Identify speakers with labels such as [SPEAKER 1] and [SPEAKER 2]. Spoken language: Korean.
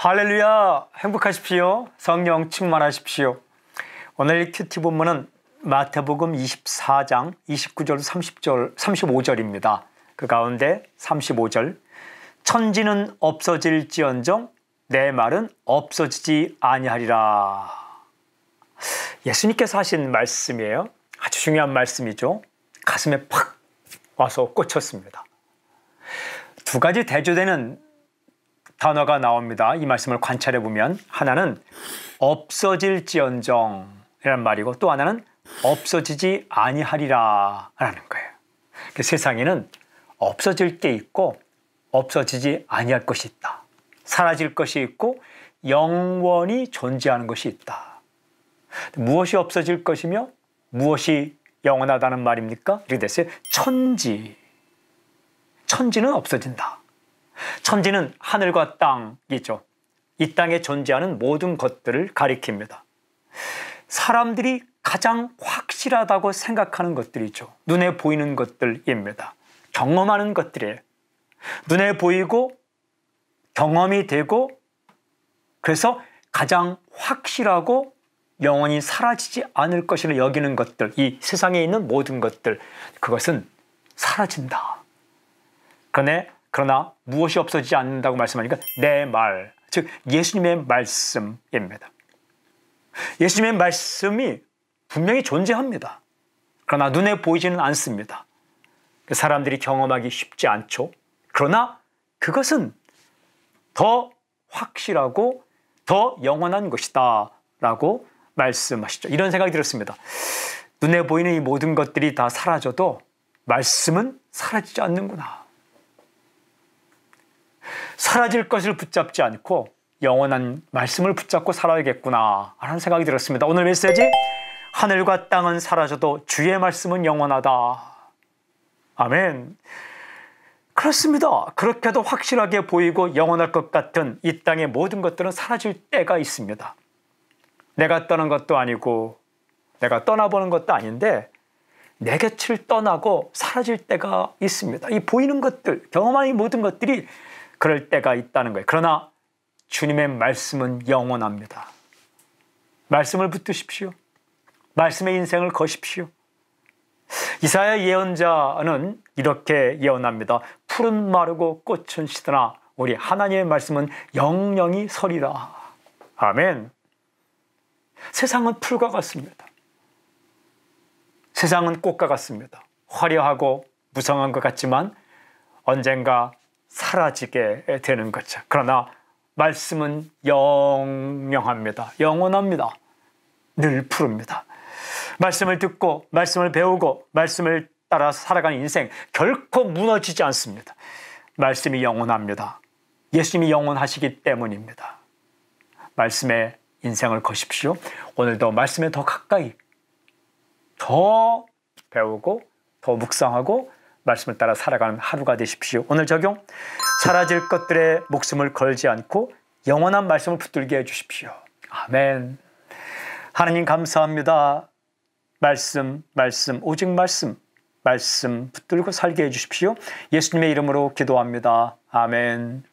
[SPEAKER 1] 할렐루야! 행복하십시오. 성령 충만하십시오. 오늘 큐티 본문은 마태복음 24장 29절 30절 35절입니다. 그 가운데 35절 천지는 없어질지언정 내 말은 없어지지 아니하리라. 예수님께서 하신 말씀이에요. 아주 중요한 말씀이죠. 가슴에 팍 와서 꽂혔습니다. 두 가지 대조되는 단어가 나옵니다. 이 말씀을 관찰해 보면 하나는 없어질지언정이란 말이고 또 하나는 없어지지 아니하리라 라는 거예요. 그러니까 세상에는 없어질 게 있고 없어지지 아니할 것이 있다. 사라질 것이 있고 영원히 존재하는 것이 있다. 무엇이 없어질 것이며 무엇이 영원하다는 말입니까? 이렇게 됐어요. 천지. 천지는 없어진다. 천지는 하늘과 땅이죠. 이 땅에 존재하는 모든 것들을 가리킵니다. 사람들이 가장 확실하다고 생각하는 것들이죠. 눈에 보이는 것들입니다. 경험하는 것들이에요. 눈에 보이고 경험이 되고 그래서 가장 확실하고 영원히 사라지지 않을 것이라 여기는 것들, 이 세상에 있는 모든 것들, 그것은 사라진다. 그러네 그러나 무엇이 없어지지 않는다고 말씀하니까 내 말, 즉 예수님의 말씀입니다. 예수님의 말씀이 분명히 존재합니다. 그러나 눈에 보이지는 않습니다. 사람들이 경험하기 쉽지 않죠. 그러나 그것은 더 확실하고 더 영원한 것이다 라고 말씀하시죠. 이런 생각이 들었습니다. 눈에 보이는 이 모든 것들이 다 사라져도 말씀은 사라지지 않는구나. 사라질 것을 붙잡지 않고 영원한 말씀을 붙잡고 살아야겠구나 하는 생각이 들었습니다. 오늘 메시지 하늘과 땅은 사라져도 주의 말씀은 영원하다. 아멘. 그렇습니다. 그렇게도 확실하게 보이고 영원할 것 같은 이 땅의 모든 것들은 사라질 때가 있습니다. 내가 떠난 것도 아니고 내가 떠나보는 것도 아닌데 내 곁을 떠나고 사라질 때가 있습니다. 이 보이는 것들, 경험한 이 모든 것들이 그럴 때가 있다는 거예요. 그러나 주님의 말씀은 영원합니다. 말씀을 붙드십시오. 말씀의 인생을 거십시오. 이사야 예언자는 이렇게 예언합니다. 풀은 마르고 꽃은 시드나 우리 하나님의 말씀은 영영이 서리라. 아멘. 세상은 풀과 같습니다. 세상은 꽃과 같습니다. 화려하고 무성한 것 같지만 언젠가 사라지게 되는 거죠. 그러나 말씀은 영영합니다. 영원합니다. 늘 푸릅니다. 말씀을 듣고 말씀을 배우고 말씀을 따라 살아가는 인생 결코 무너지지 않습니다. 말씀이 영원합니다. 예수님이 영원하시기 때문입니다. 말씀의 인생을 거십시오. 오늘도 말씀에 더 가까이 더 배우고 더 묵상하고 말씀을 따라 살아가는 하루가 되십시오. 오늘 적용 사라질 것들의 목숨을 걸지 않고 영원한 말씀을 붙들게 해주십시오. 아멘. 하나님 감사합니다. 말씀, 말씀, 오직 말씀, 말씀 붙들고 살게 해주십시오. 예수님의 이름으로 기도합니다. 아멘.